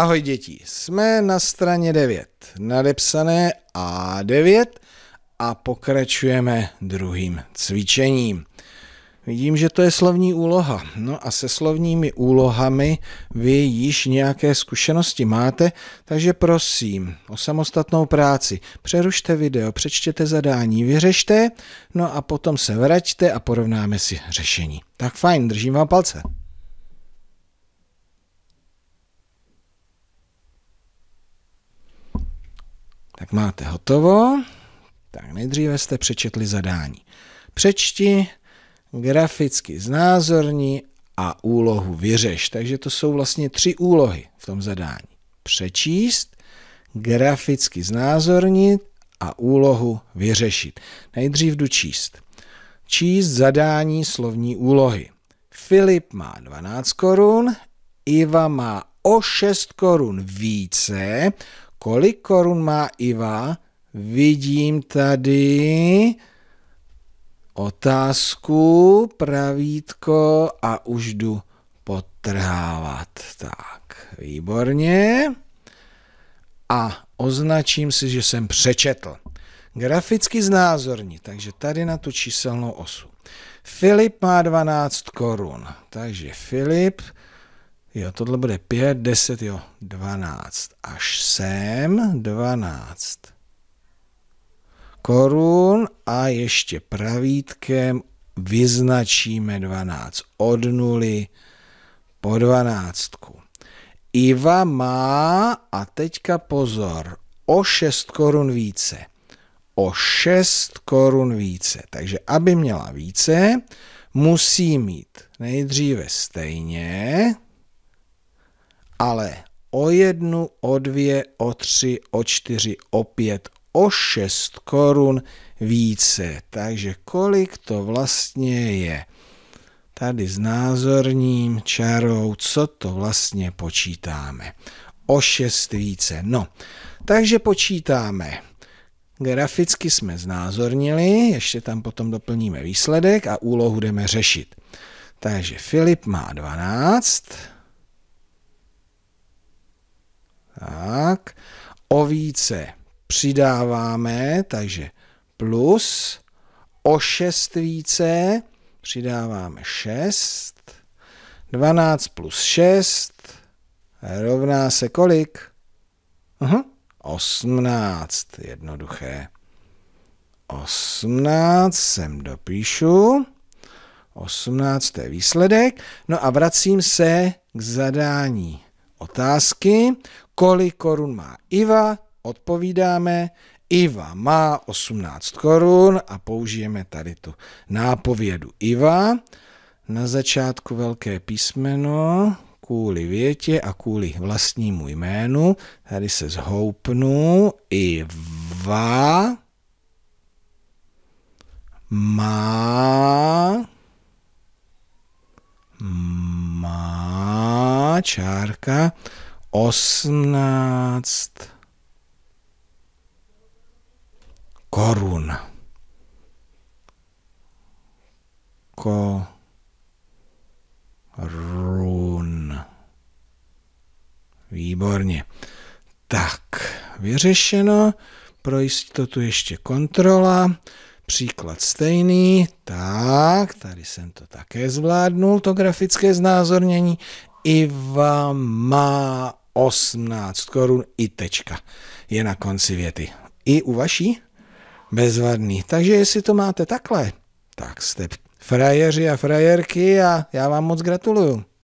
Ahoj děti, jsme na straně 9, nadepsané A9 a pokračujeme druhým cvičením. Vidím, že to je slovní úloha. No a se slovními úlohami vy již nějaké zkušenosti máte, takže prosím o samostatnou práci. Přerušte video, přečtěte zadání, vyřešte, no a potom se vraťte a porovnáme si řešení. Tak fajn, držím vám palce. Tak máte hotovo. Tak nejdříve jste přečetli zadání. Přečti, graficky znázorní a úlohu vyřeš. Takže to jsou vlastně tři úlohy v tom zadání. Přečíst, graficky znázornit a úlohu vyřešit. Nejdřív jdu číst. Číst zadání slovní úlohy. Filip má 12 korun, Iva má o 6 korun více, Kolik korun má Iva? Vidím tady otázku, pravítko a už jdu potrhávat. Tak, výborně. A označím si, že jsem přečetl. Graficky znázorní, takže tady na tu číselnou osu. Filip má 12 korun, takže Filip Jo, tohle bude 5, 10, jo, 12. Až sem 12 korun a ještě pravítkem vyznačíme 12 od nuly po 12. Iva má, a teďka pozor, o 6 korun více. O 6 korun více. Takže aby měla více, musí mít nejdříve stejně ale o jednu, o dvě, o tři, o čtyři, o pět, o šest korun více. Takže kolik to vlastně je? Tady s názorním čarou, co to vlastně počítáme? O šest více. No, takže počítáme. Graficky jsme znázornili, ještě tam potom doplníme výsledek a úlohu jdeme řešit. Takže Filip má 12, více přidáváme, takže plus, o 6 více přidáváme 6, 12 plus 6 rovná se kolik? Aha, mhm, 18, jednoduché. 18 sem dopíšu. 18. je výsledek. No a vracím se k zadání otázky. Kolik korun má Iva? Odpovídáme. Iva má 18 korun a použijeme tady tu nápovědu Iva. Na začátku velké písmeno kvůli větě a kvůli vlastnímu jménu. Tady se zhoupnu. Iva má čárka, 18 korun. run. Výborně. Tak, vyřešeno. Pro jistotu ještě kontrola. Příklad stejný. Tak, tady jsem to také zvládnul, to grafické znázornění. Iva má 18 korun i tečka je na konci věty. I u vaší? Bezvadný. Takže jestli to máte takhle, tak jste frajeři a frajerky a já vám moc gratuluju.